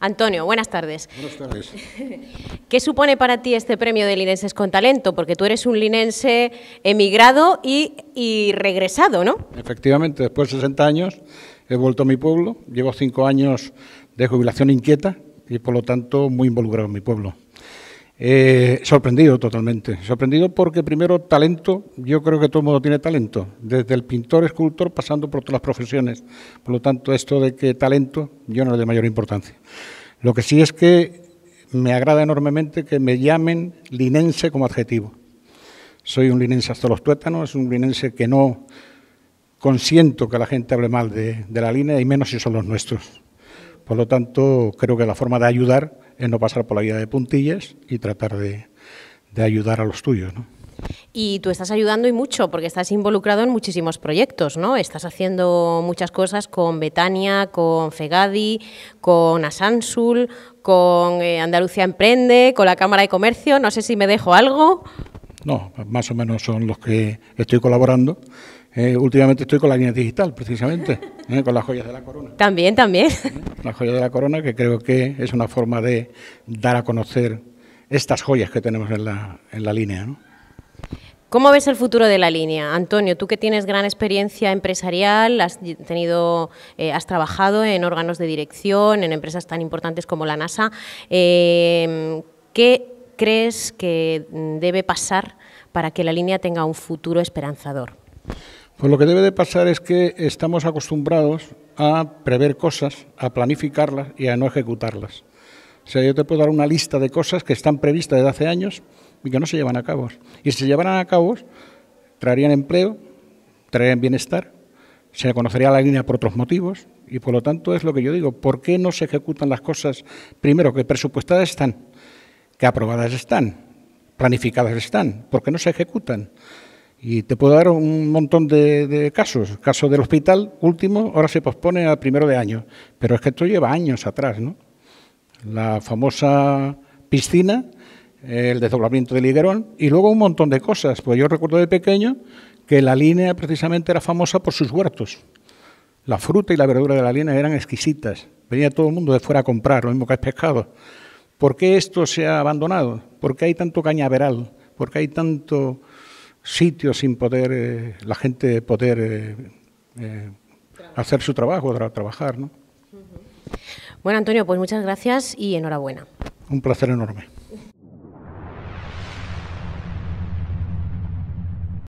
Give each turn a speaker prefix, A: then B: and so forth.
A: Antonio, buenas tardes. Buenas tardes. ¿Qué supone para ti este premio de Linenses con Talento? Porque tú eres un linense emigrado y, regresado, ¿no?
B: Efectivamente, después de 60 años he vuelto a mi pueblo. Llevo cinco años de jubilación inquieta y, por lo tanto, muy involucrado en mi pueblo sorprendido totalmente, sorprendido porque primero talento, yo creo que todo el mundo tiene talento, desde el pintor, escultor, pasando por todas las profesiones. Por lo tanto, esto de que talento, yo no es de mayor importancia. Lo que sí es que me agrada enormemente que me llamen linense como adjetivo. Soy un linense hasta los tuétanos, un linense que no consiento que la gente hable mal de la línea y menos si son los nuestros. Por lo tanto, creo que la forma de ayudar en no pasar por la vida de puntillas y tratar de, ayudar a los tuyos. ¿no?
A: Y tú estás ayudando y mucho, porque estás involucrado en muchísimos proyectos, ¿no? Estás haciendo muchas cosas con Betania, con Fegadi, con Asansul, con eh, Andalucía Emprende, con la Cámara de Comercio. No sé si me dejo algo.
B: No, más o menos son los que estoy colaborando. Eh, últimamente estoy con la línea digital, precisamente, eh, con las joyas de la corona.
A: También, también. Eh,
B: las joyas de la corona, que creo que es una forma de dar a conocer estas joyas que tenemos en la, en la línea.
A: ¿Cómo ves el futuro de la línea? Antonio, tú que tienes gran experiencia empresarial, has, tenido, has trabajado en órganos de dirección, en empresas tan importantes como la NASA, ¿qué crees que mm, debe pasar para que la línea tenga un futuro esperanzador?
B: Pues lo que debe de pasar es que estamos acostumbrados a prever cosas, a planificarlas y a no ejecutarlas. O sea, yo te puedo dar una lista de cosas que están previstas desde hace años y que no se llevan a cabo. Y si se llevaran a cabo, traerían empleo, traerían bienestar, se conocería la línea por otros motivos y por lo tanto es lo que yo digo, ¿por qué no se ejecutan las cosas primero que presupuestadas están? que aprobadas están, planificadas están, porque no se ejecutan. Y te puedo dar un montón de, casos. El caso del hospital último ahora se pospone al primero de año, pero es que esto lleva años atrás, ¿no? La famosa piscina, el desdoblamiento del higuerón y luego un montón de cosas. Pues yo recuerdo de pequeño que la línea precisamente era famosa por sus huertos. La fruta y la verdura de la línea eran exquisitas. Venía todo el mundo de fuera a comprar, lo mismo que hay pescado. ¿Por qué esto se ha abandonado? ¿Por qué hay tanto cañaveral? ¿Por qué hay tanto sitio sin poder, eh, la gente poder eh, eh, hacer su trabajo, trabajar?
A: Bueno, Antonio, pues muchas gracias y enhorabuena.
B: Un placer enorme.